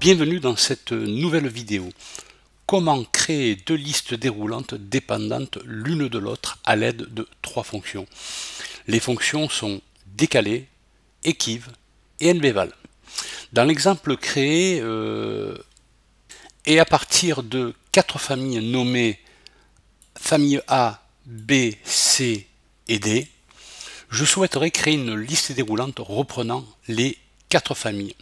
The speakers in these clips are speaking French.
Bienvenue dans cette nouvelle vidéo. Comment créer deux listes déroulantes dépendantes l'une de l'autre à l'aide de trois fonctions. Les fonctions sont décalées, équive et nbval. Dans l'exemple créé, euh, et à partir de quatre familles nommées famille A, B, C et D, je souhaiterais créer une liste déroulante reprenant les quatre familles.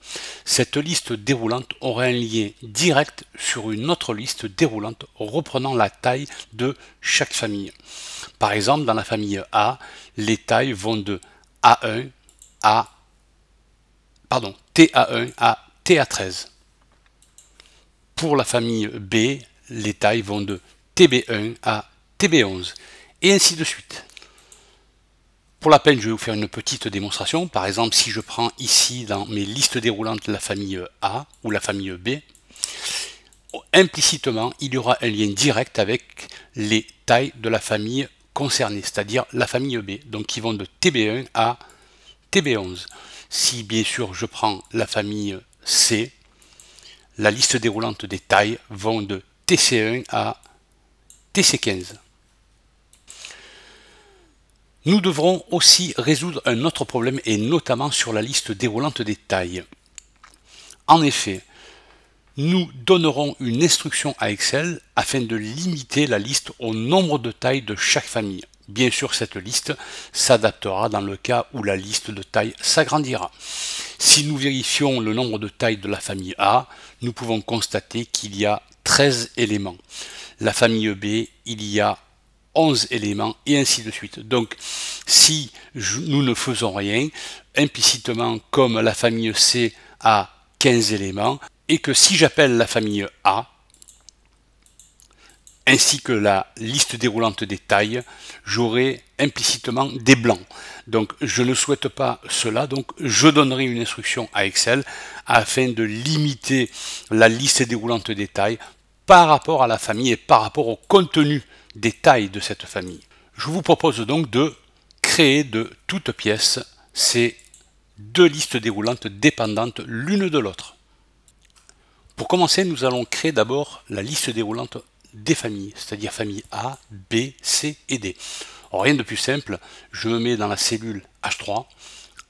Cette liste déroulante aurait un lien direct sur une autre liste déroulante reprenant la taille de chaque famille. Par exemple, dans la famille A, les tailles vont de A1 à pardon, TA1 à TA13. Pour la famille B, les tailles vont de TB1 à TB11 et ainsi de suite. Pour la peine, je vais vous faire une petite démonstration. Par exemple, si je prends ici dans mes listes déroulantes la famille A ou la famille B, implicitement, il y aura un lien direct avec les tailles de la famille concernée, c'est-à-dire la famille B, donc qui vont de TB1 à TB11. Si bien sûr je prends la famille C, la liste déroulante des tailles vont de TC1 à TC15. Nous devrons aussi résoudre un autre problème et notamment sur la liste déroulante des tailles. En effet, nous donnerons une instruction à Excel afin de limiter la liste au nombre de tailles de chaque famille. Bien sûr, cette liste s'adaptera dans le cas où la liste de tailles s'agrandira. Si nous vérifions le nombre de tailles de la famille A, nous pouvons constater qu'il y a 13 éléments. La famille B, il y a 11 éléments, et ainsi de suite. Donc, si nous ne faisons rien, implicitement, comme la famille C a 15 éléments, et que si j'appelle la famille A, ainsi que la liste déroulante des tailles, j'aurai implicitement des blancs. Donc je ne souhaite pas cela, donc je donnerai une instruction à Excel afin de limiter la liste déroulante des tailles par rapport à la famille et par rapport au contenu des tailles de cette famille. Je vous propose donc de créer de toutes pièces ces deux listes déroulantes dépendantes l'une de l'autre. Pour commencer, nous allons créer d'abord la liste déroulante des familles, c'est-à-dire famille A, B, C et D. rien de plus simple, je me mets dans la cellule H3,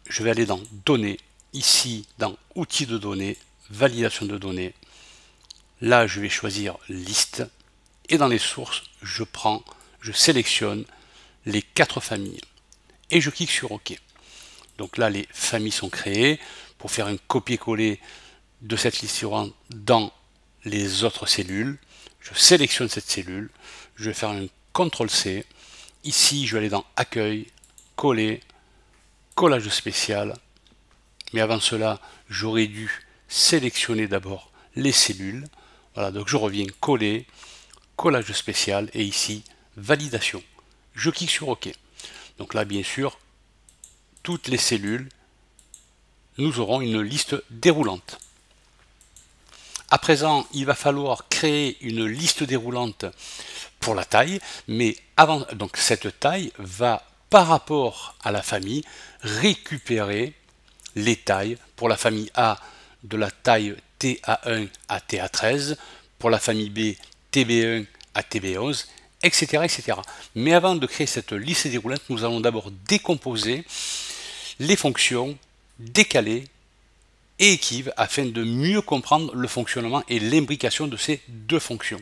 je vais aller dans Données, ici dans Outils de données, Validation de données. Là, je vais choisir Liste, et dans les sources, je prends, je sélectionne les quatre familles et je clique sur OK. Donc là, les familles sont créées pour faire un copier-coller de cette liste dans les autres cellules. Je sélectionne cette cellule, je vais faire un CTRL-C. Ici, je vais aller dans Accueil, Coller, Collage spécial. Mais avant cela, j'aurais dû sélectionner d'abord les cellules. Voilà, donc je reviens coller, collage spécial et ici validation. Je clique sur OK. Donc là, bien sûr, toutes les cellules, nous aurons une liste déroulante. À présent, il va falloir créer une liste déroulante pour la taille, mais avant, donc cette taille va, par rapport à la famille, récupérer les tailles pour la famille A de la taille TA1 à TA13, pour la famille B TB1 à TB11, etc., etc. Mais avant de créer cette liste déroulante, nous allons d'abord décomposer les fonctions décalées et équives afin de mieux comprendre le fonctionnement et l'imbrication de ces deux fonctions.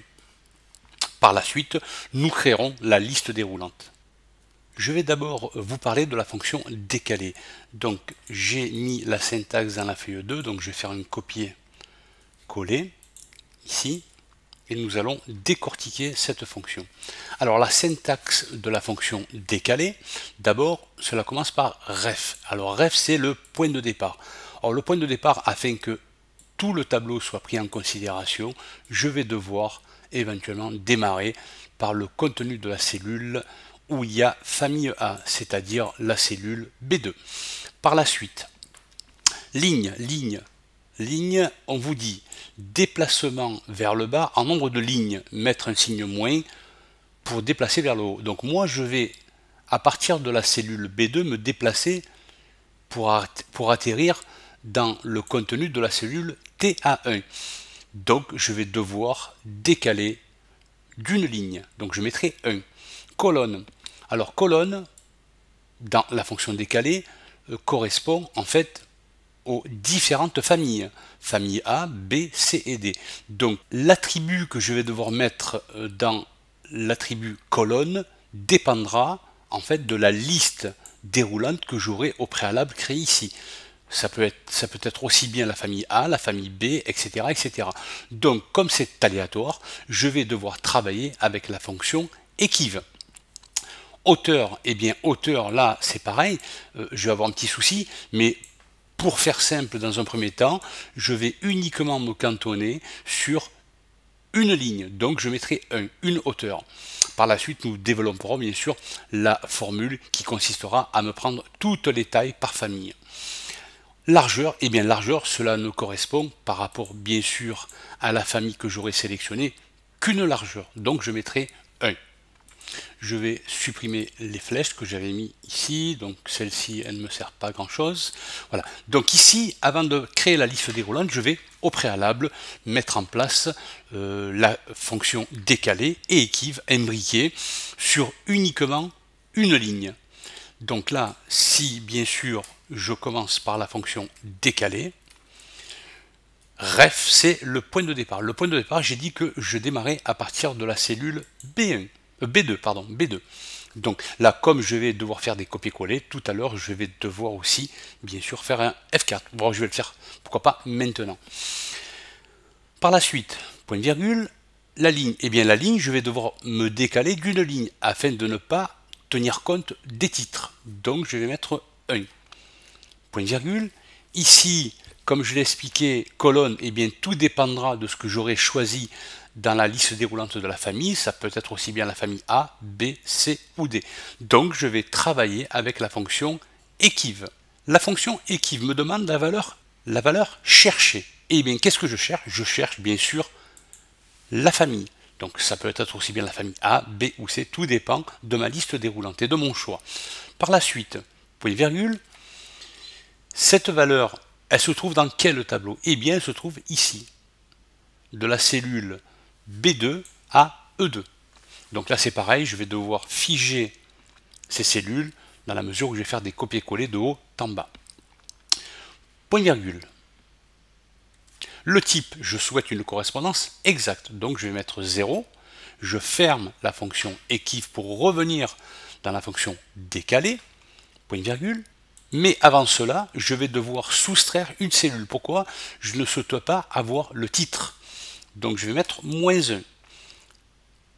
Par la suite, nous créerons la liste déroulante. Je vais d'abord vous parler de la fonction décalée. Donc j'ai mis la syntaxe dans la feuille 2, donc je vais faire une copier-coller ici et nous allons décortiquer cette fonction. Alors la syntaxe de la fonction décalée, d'abord cela commence par ref. Alors ref c'est le point de départ. Or le point de départ afin que tout le tableau soit pris en considération, je vais devoir éventuellement démarrer par le contenu de la cellule où il y a famille A, c'est-à-dire la cellule B2. Par la suite, ligne, ligne, ligne, on vous dit déplacement vers le bas en nombre de lignes, mettre un signe moins pour déplacer vers le haut. Donc moi, je vais, à partir de la cellule B2, me déplacer pour, pour atterrir dans le contenu de la cellule TA1. Donc je vais devoir décaler d'une ligne. Donc je mettrai 1. Colonne. Alors colonne, dans la fonction décaler, euh, correspond en fait aux différentes familles, famille A, B, C et D. Donc l'attribut que je vais devoir mettre euh, dans l'attribut colonne dépendra en fait de la liste déroulante que j'aurai au préalable créée ici. Ça peut, être, ça peut être aussi bien la famille A, la famille B, etc. etc. Donc comme c'est aléatoire, je vais devoir travailler avec la fonction équive. Auteur, eh bien auteur là c'est pareil, euh, je vais avoir un petit souci, mais pour faire simple dans un premier temps, je vais uniquement me cantonner sur une ligne, donc je mettrai un, une hauteur. Par la suite, nous développerons bien sûr la formule qui consistera à me prendre toutes les tailles par famille. Largeur, et eh bien largeur, cela ne correspond par rapport bien sûr à la famille que j'aurai sélectionnée qu'une largeur, donc je mettrai 1 je vais supprimer les flèches que j'avais mis ici, donc celle-ci elle ne me sert pas grand chose. Voilà. Donc ici, avant de créer la liste déroulante, je vais au préalable mettre en place euh, la fonction décalée et équive imbriquée sur uniquement une ligne. Donc là, si bien sûr je commence par la fonction décalée, ref c'est le point de départ. Le point de départ, j'ai dit que je démarrais à partir de la cellule B1. Euh, B2, pardon, B2. Donc là, comme je vais devoir faire des copier-coller, tout à l'heure, je vais devoir aussi, bien sûr, faire un F4. Bon, je vais le faire, pourquoi pas, maintenant. Par la suite, point virgule, la ligne. Eh bien, la ligne, je vais devoir me décaler d'une ligne afin de ne pas tenir compte des titres. Donc, je vais mettre 1. Point virgule. Ici, comme je l'ai expliqué, colonne, eh bien, tout dépendra de ce que j'aurai choisi dans la liste déroulante de la famille, ça peut être aussi bien la famille A, B, C ou D. Donc je vais travailler avec la fonction équive. La fonction équive me demande la valeur, la valeur cherchée. Et eh bien qu'est-ce que je cherche Je cherche bien sûr la famille. Donc ça peut être aussi bien la famille A, B ou C, tout dépend de ma liste déroulante et de mon choix. Par la suite, point virgule, cette valeur, elle se trouve dans quel tableau Eh bien, elle se trouve ici, de la cellule B2 à E2. Donc là c'est pareil, je vais devoir figer ces cellules dans la mesure où je vais faire des copier-coller de haut en bas. Point virgule. Le type, je souhaite une correspondance exacte, donc je vais mettre 0. Je ferme la fonction équive pour revenir dans la fonction décalée, point virgule. Mais avant cela, je vais devoir soustraire une cellule. Pourquoi Je ne souhaite pas avoir le titre. Donc je vais mettre moins 1.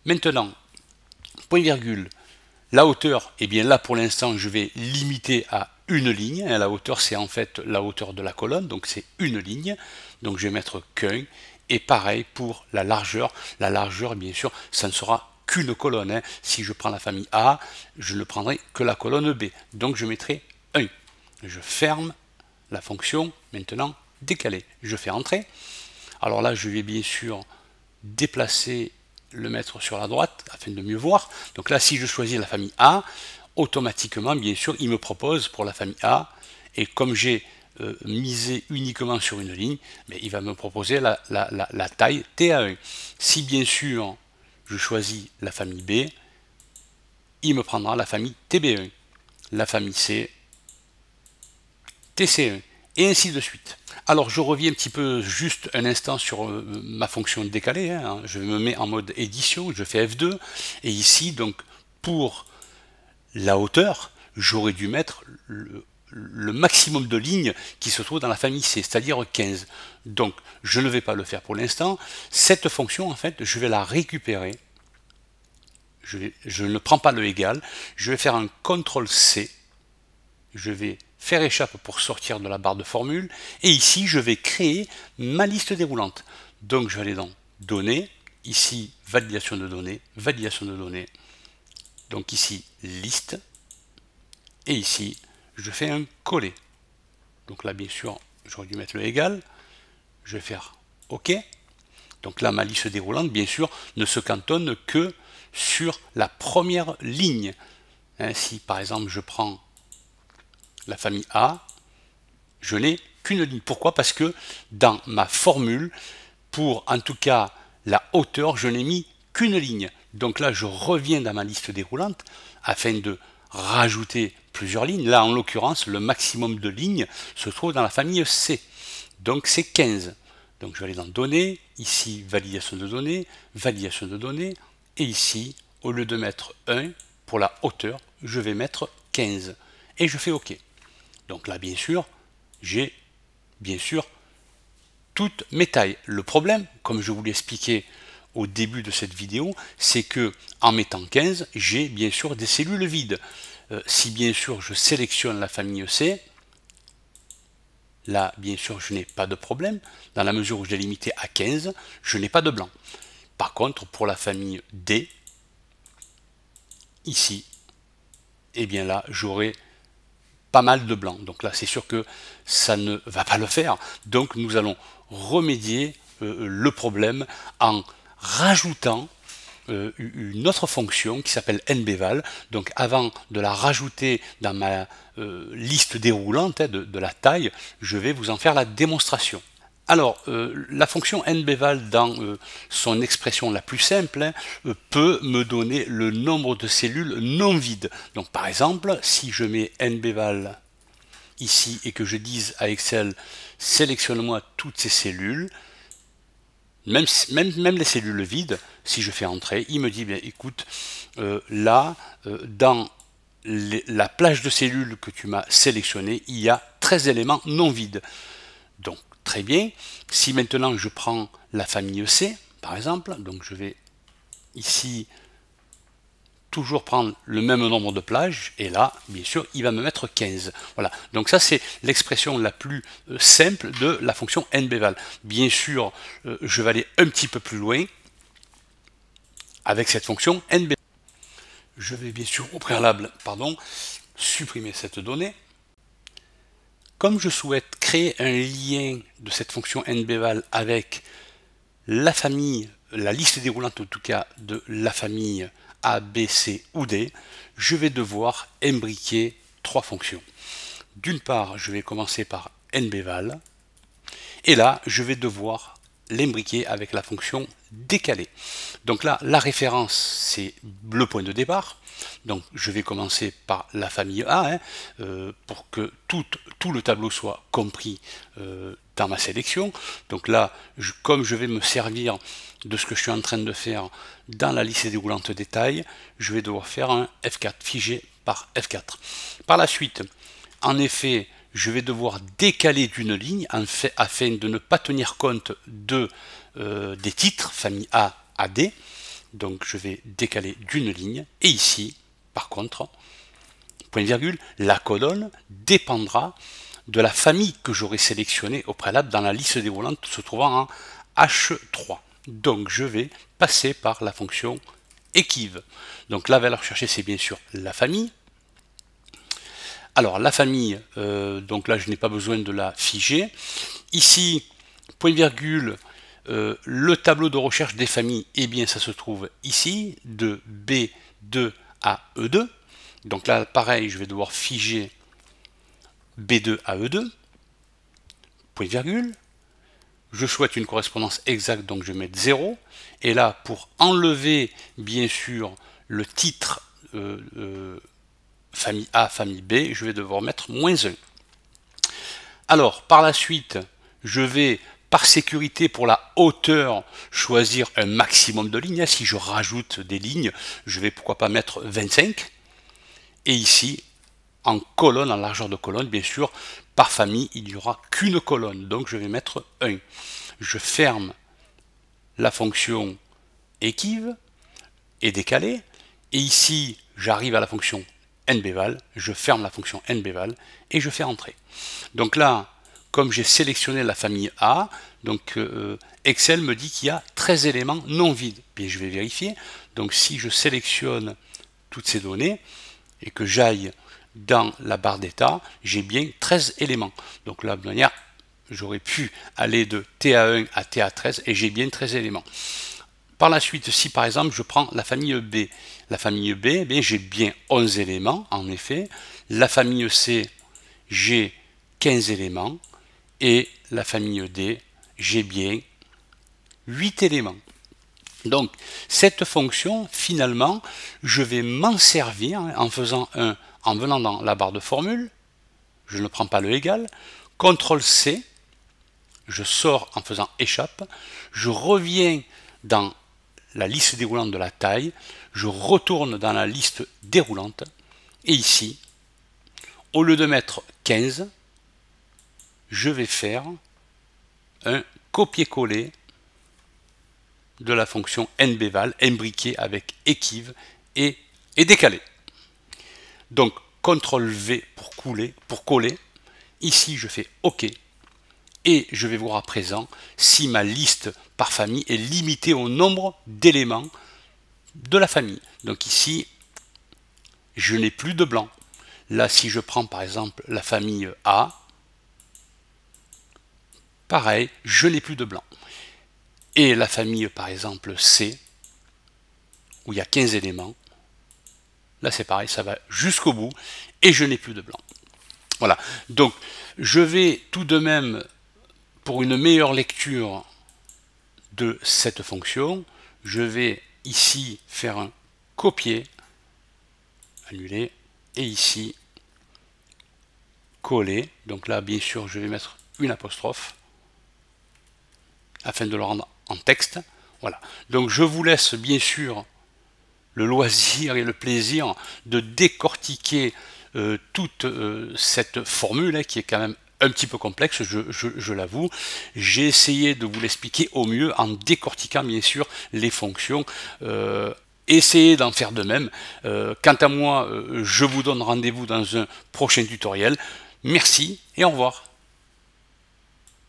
Maintenant, point virgule, la hauteur, et eh bien là pour l'instant je vais limiter à une ligne. Hein, la hauteur c'est en fait la hauteur de la colonne, donc c'est une ligne. Donc je vais mettre qu'un. Et pareil pour la largeur. La largeur, bien sûr, ça ne sera qu'une colonne. Hein. Si je prends la famille A, je ne prendrai que la colonne B. Donc je mettrai 1. Je ferme la fonction, maintenant décalée. Je fais entrer. Alors là, je vais bien sûr déplacer le maître sur la droite afin de mieux voir. Donc là, si je choisis la famille A, automatiquement, bien sûr, il me propose pour la famille A, et comme j'ai euh, misé uniquement sur une ligne, mais il va me proposer la, la, la taille TAE. Si bien sûr, je choisis la famille B, il me prendra la famille TBE, la famille C, TCE et ainsi de suite. Alors je reviens un petit peu juste un instant sur euh, ma fonction décalée, hein. je me mets en mode édition, je fais F2, et ici donc pour la hauteur, j'aurais dû mettre le, maximum de lignes qui se trouvent dans la famille C, c'est-à-dire 15. Donc je ne vais pas le faire pour l'instant, cette fonction en fait je vais la récupérer, je ne prends pas le égal, je vais faire un CTRL C, je vais faire échappe pour sortir de la barre de formule, et ici je vais créer ma liste déroulante. Donc je vais aller dans données, ici validation de données, validation de données, donc ici liste, et ici je fais un coller. Donc là bien sûr j'aurais dû mettre le égal, je vais faire OK. Donc là ma liste déroulante bien sûr ne se cantonne que sur la première ligne. Hein, si par exemple je prends la famille A, je n'ai qu'une ligne. Pourquoi Parce que dans ma formule, pour en tout cas la hauteur, je n'ai mis qu'une ligne. Donc là, je reviens dans ma liste déroulante afin de rajouter plusieurs lignes. Là, en l'occurrence, le maximum de lignes se trouve dans la famille C. Donc c'est 15. Donc je vais aller dans données, ici validation de données, validation de données, et ici, au lieu de mettre 1 pour la hauteur, je vais mettre 15. Et je fais OK. Donc là, bien sûr, j'ai bien sûr toutes mes tailles. Le problème, comme je vous l'ai expliqué au début de cette vidéo, c'est que en mettant 15, j'ai bien sûr des cellules vides. Euh, si bien sûr je sélectionne la famille e C, là bien sûr je n'ai pas de problème, dans la mesure où je l'ai limité à 15, je n'ai pas de blanc. Par contre, pour la famille D, ici, eh bien là j'aurai pas mal de blanc. Donc là, c'est sûr que ça ne va pas le faire. Donc nous allons remédier euh, le problème en rajoutant euh, une autre fonction qui s'appelle nbval. Donc avant de la rajouter dans ma euh, liste déroulante hein, de la taille, je vais vous en faire la démonstration. Alors, euh, la fonction nbval dans euh, son expression la plus simple hein, euh, peut me donner le nombre de cellules non vides. Donc par exemple, si je mets nbval ici et que je dise à Excel sélectionne-moi toutes ces cellules, même, même, les cellules vides, si je fais entrer, il me dit écoute, là, dans la plage de cellules que tu m'as sélectionnée, il y a 13 éléments non vides. Donc Très bien. Si maintenant je prends la famille C, par exemple, donc je vais ici toujours prendre le même nombre de plages, et là, bien sûr, il va me mettre 15. Voilà, donc ça c'est l'expression la plus euh, simple de la fonction nbval. Bien sûr, euh, je vais aller un petit peu plus loin avec cette fonction nbval. Je vais bien sûr au préalable, pardon, supprimer cette donnée. Comme je souhaite créer un lien de cette fonction nbval avec la famille, la liste déroulante en tout cas de la famille A, B, C ou D, je vais devoir imbriquer trois fonctions. D'une part, je vais commencer par nbval, et là, je vais devoir l'imbriquer avec la fonction décalée. Donc là, la référence, c'est le point de départ. Donc je vais commencer par la famille A, hein, euh, pour que tout, tout, le tableau soit compris euh, dans ma sélection. Donc là, comme je vais me servir de ce que je suis en train de faire dans la liste déroulante détail, je vais devoir faire un F4 figé par F4. Par la suite, en effet, je vais devoir décaler d'une ligne afin de ne pas tenir compte de, euh, des titres, famille A à D. Donc je vais décaler d'une ligne. Et ici, par contre, point virgule, la colonne dépendra de la famille que j'aurai sélectionnée au préalable dans la liste déroulante se trouvant en H3. Donc je vais passer par la fonction équive. Donc la valeur cherchée, c'est bien sûr la famille. Alors la famille, euh, donc là je n'ai pas besoin de la figer. Ici, point virgule, euh, le tableau de recherche des familles, eh bien ça se trouve ici, de B2 à E2. Donc là pareil, je vais devoir figer B2 à E2, point virgule. Je souhaite une correspondance exacte, donc je vais mettre 0. Et là, pour enlever, bien sûr, le titre euh, famille A, famille B, je vais devoir mettre moins 1. Alors, par la suite, je vais, par sécurité pour la hauteur, choisir un maximum de lignes. Si je rajoute des lignes, je vais pourquoi pas mettre 25. Et ici, en colonne, en largeur de colonne, bien sûr, par famille, il n'y aura qu'une colonne. Donc, je vais mettre 1. Je ferme la fonction équive et décalée. Et ici, j'arrive à la fonction nbval, je ferme la fonction nbval et je fais entrer. Donc là, comme j'ai sélectionné la famille A, donc euh, Excel me dit qu'il y a 13 éléments non vides. Puis je vais vérifier. Donc si je sélectionne toutes ces données et que j'aille dans la barre d'état, j'ai bien 13 éléments. Donc là, de manière, j'aurais pu aller de TA1 à TA13 et j'ai bien 13 éléments. Par la suite, si par exemple je prends la famille B, la famille B, eh j'ai bien 11 éléments, en effet. La famille C, j'ai 15 éléments. Et la famille D, j'ai bien 8 éléments. Donc cette fonction, finalement, je vais m'en servir hein, en faisant un, en venant dans la barre de formule, je ne prends pas le égal, CTRL C, je sors en faisant échappe, je reviens dans la liste déroulante de la taille, je retourne dans la liste déroulante, et ici, au lieu de mettre 15, je vais faire un copier-coller de la fonction nbval imbriquée avec équive et, décalé. Donc, CTRL V pour, couler, pour coller. Ici, je fais OK. Et je vais voir à présent si ma liste par famille est limitée au nombre d'éléments de la famille. Donc ici, je n'ai plus de blanc. Là, si je prends par exemple la famille A, pareil, je n'ai plus de blanc. Et la famille par exemple C, où il y a 15 éléments, là c'est pareil, ça va jusqu'au bout, et je n'ai plus de blanc. Voilà, donc je vais tout de même pour une meilleure lecture de cette fonction, je vais ici faire un copier, annuler, et ici coller. Donc là, bien sûr, je vais mettre une apostrophe afin de le rendre en texte. Voilà. Donc je vous laisse bien sûr le loisir et le plaisir de décortiquer euh, toute euh, cette formule hein, qui est quand même un petit peu complexe, je, l'avoue. J'ai essayé de vous l'expliquer au mieux en décortiquant bien sûr les fonctions. Euh, essayez d'en faire de même. Euh, quant à moi, euh, je vous donne rendez-vous dans un prochain tutoriel. Merci et au revoir.